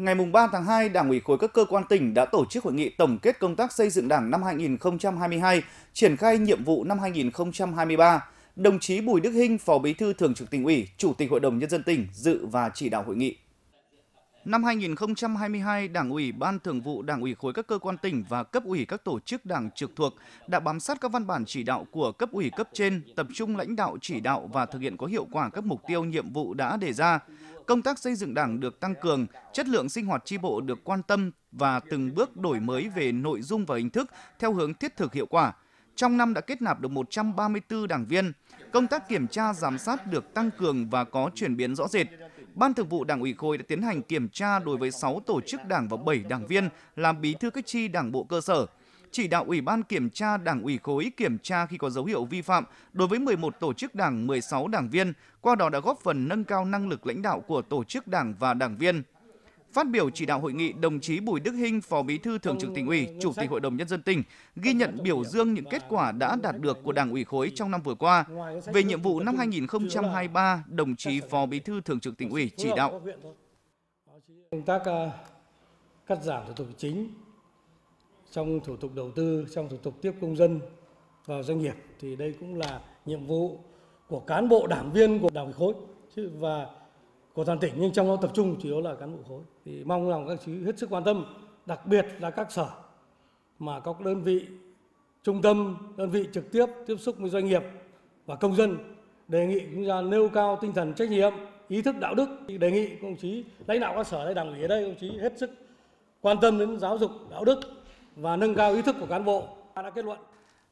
Ngày 3 tháng 2, Đảng ủy khối các cơ quan tỉnh đã tổ chức hội nghị tổng kết công tác xây dựng Đảng năm 2022, triển khai nhiệm vụ năm 2023. Đồng chí Bùi Đức Hinh, Phó Bí thư Thường trực tỉnh ủy, Chủ tịch Hội đồng nhân dân tỉnh dự và chỉ đạo hội nghị. Năm 2022, Đảng ủy, Ban Thường vụ Đảng ủy khối các cơ quan tỉnh và cấp ủy các tổ chức đảng trực thuộc đã bám sát các văn bản chỉ đạo của cấp ủy cấp trên, tập trung lãnh đạo chỉ đạo và thực hiện có hiệu quả các mục tiêu nhiệm vụ đã đề ra. Công tác xây dựng Đảng được tăng cường, chất lượng sinh hoạt chi bộ được quan tâm và từng bước đổi mới về nội dung và hình thức theo hướng thiết thực hiệu quả. Trong năm đã kết nạp được 134 đảng viên. Công tác kiểm tra giám sát được tăng cường và có chuyển biến rõ rệt Ban Thường vụ Đảng ủy khối đã tiến hành kiểm tra đối với 6 tổ chức đảng và 7 đảng viên làm bí thư các chi đảng bộ cơ sở, chỉ đạo Ủy ban kiểm tra Đảng ủy khối kiểm tra khi có dấu hiệu vi phạm đối với 11 tổ chức đảng, 16 đảng viên, qua đó đã góp phần nâng cao năng lực lãnh đạo của tổ chức đảng và đảng viên. Phát biểu chỉ đạo hội nghị, đồng chí Bùi Đức Hinh, Phó Bí thư Thường trực Tỉnh ủy, Chủ tịch Hội đồng nhân dân tỉnh ghi nhận biểu dương những kết quả đã đạt được của Đảng ủy khối trong năm vừa qua. Về nhiệm vụ năm 2023, đồng chí Phó Bí thư Thường trực Tỉnh ủy chỉ đạo công tác ờ, cắt giảm thủ tục chính trong thủ tục đầu tư, trong thủ tục tiếp công dân và doanh nghiệp thì đây cũng là nhiệm vụ của cán bộ đảng viên của Đảng ủy khối và của toàn tỉnh nhưng trong đó tập trung chủ yếu là cán bộ khối thì mong rằng các chí hết sức quan tâm đặc biệt là các sở mà các đơn vị trung tâm đơn vị trực tiếp tiếp xúc với doanh nghiệp và công dân đề nghị chúng ta nêu cao tinh thần trách nhiệm ý thức đạo đức đề nghị các công chí lãnh đạo các sở đây đảng ủy ở đây công chí hết sức quan tâm đến giáo dục đạo đức và nâng cao ý thức của cán bộ đã kết luận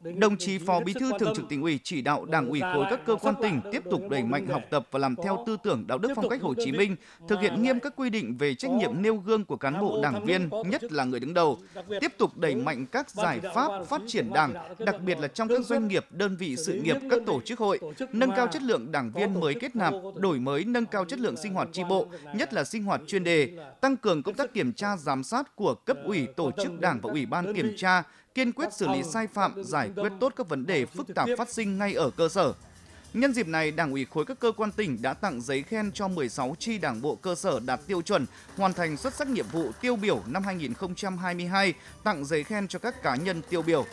Đồng chí Phó Bí thư Thường trực tỉnh ủy chỉ đạo Đảng ủy khối các cơ quan tỉnh tiếp tục đẩy mạnh học tập và làm theo tư tưởng đạo đức phong cách Hồ Chí Minh, thực hiện nghiêm các quy định về trách nhiệm nêu gương của cán bộ đảng viên, nhất là người đứng đầu, tiếp tục đẩy mạnh các giải pháp phát triển đảng, đặc biệt là trong các doanh nghiệp, đơn vị sự nghiệp, các tổ chức hội, nâng cao chất lượng đảng viên mới kết nạp, đổi mới nâng cao chất lượng sinh hoạt tri bộ, nhất là sinh hoạt chuyên đề, tăng cường công tác kiểm tra giám sát của cấp ủy tổ chức đảng và ủy ban kiểm tra, kiên quyết xử lý sai phạm, giải quyết tốt các vấn đề phức tạp phát sinh ngay ở cơ sở. Nhân dịp này, Đảng ủy khối các cơ quan tỉnh đã tặng giấy khen cho 16 chi đảng bộ cơ sở đạt tiêu chuẩn, hoàn thành xuất sắc nhiệm vụ tiêu biểu năm 2022, tặng giấy khen cho các cá nhân tiêu biểu.